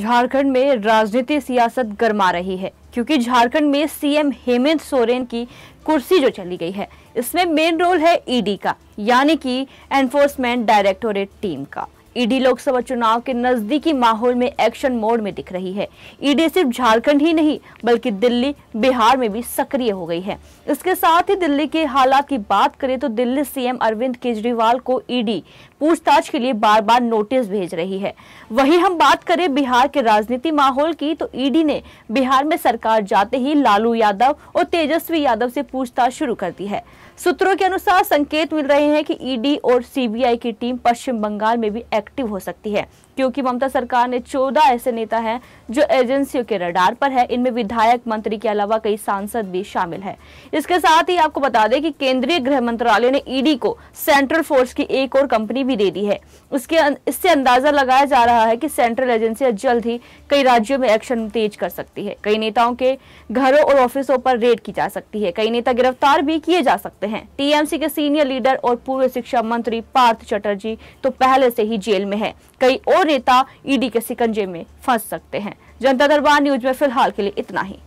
झारखंड में राजनीति सियासत गरमा रही है क्योंकि झारखंड में सीएम हेमंत सोरेन की कुर्सी जो चली गई है इसमें मेन रोल है ईडी e का यानी कि एनफोर्समेंट डायरेक्टोरेट टीम का ईडी लोकसभा चुनाव के नजदीकी माहौल में एक्शन मोड में दिख रही है ईडी सिर्फ झारखंड ही नहीं बल्कि दिल्ली बिहार में भी सक्रिय हो गई है इसके साथ ही दिल्ली के हालात की बात करें तो दिल्ली सीएम अरविंद केजरीवाल को ईडी पूछताछ के लिए बार बार नोटिस भेज रही है वही हम बात करें बिहार के राजनीति माहौल की तो ईडी ने बिहार में सरकार जाते ही लालू यादव और तेजस्वी यादव से पूछताछ शुरू कर दी है सूत्रों के अनुसार संकेत मिल रहे हैं कि ईडी और सीबीआई की टीम पश्चिम बंगाल में भी इफेक्टिव हो सकती है क्योंकि ममता सरकार ने चौदह ऐसे नेता हैं जो एजेंसियों के रडार पर है इनमें विधायक मंत्री के अलावा कई सांसद भी शामिल है इसके साथ ही आपको बता दें कि केंद्रीय गृह मंत्रालय ने ईडी e को सेंट्रल फोर्स की एक और कंपनी भी दे दी है उसके अं-, इससे अंदाजा लगाया जा रहा है कि सेंट्रल एजेंसियां जल्द ही कई राज्यों में एक्शन तेज कर सकती है कई नेताओं के घरों और ऑफिसों पर रेड की जा सकती है कई नेता गिरफ्तार भी किए जा सकते हैं टीएमसी के सीनियर लीडर और पूर्व शिक्षा मंत्री पार्थ चटर्जी तो पहले से ही जेल जेल में है कई और नेता ईडी के सिकंजे में फंस सकते हैं जनता दरबार न्यूज में फिलहाल के लिए इतना ही